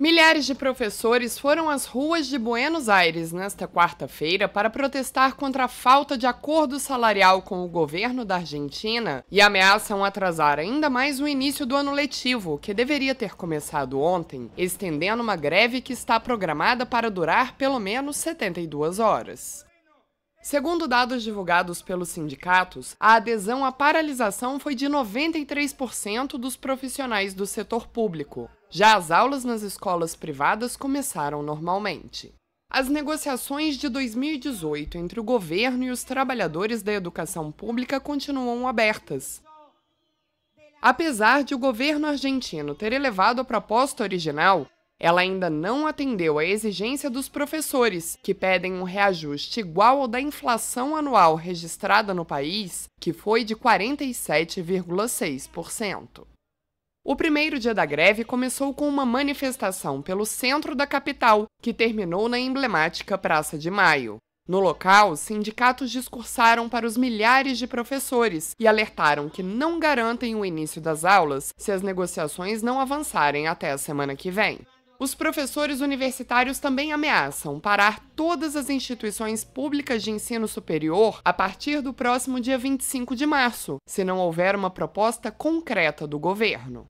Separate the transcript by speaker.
Speaker 1: Milhares de professores foram às ruas de Buenos Aires nesta quarta-feira para protestar contra a falta de acordo salarial com o governo da Argentina e ameaçam atrasar ainda mais o início do ano letivo, que deveria ter começado ontem, estendendo uma greve que está programada para durar pelo menos 72 horas. Segundo dados divulgados pelos sindicatos, a adesão à paralisação foi de 93% dos profissionais do setor público. Já as aulas nas escolas privadas começaram normalmente. As negociações de 2018 entre o governo e os trabalhadores da educação pública continuam abertas. Apesar de o governo argentino ter elevado a proposta original, ela ainda não atendeu à exigência dos professores, que pedem um reajuste igual ao da inflação anual registrada no país, que foi de 47,6%. O primeiro dia da greve começou com uma manifestação pelo centro da capital, que terminou na emblemática Praça de Maio. No local, sindicatos discursaram para os milhares de professores e alertaram que não garantem o início das aulas se as negociações não avançarem até a semana que vem. Os professores universitários também ameaçam parar todas as instituições públicas de ensino superior a partir do próximo dia 25 de março, se não houver uma proposta concreta do governo.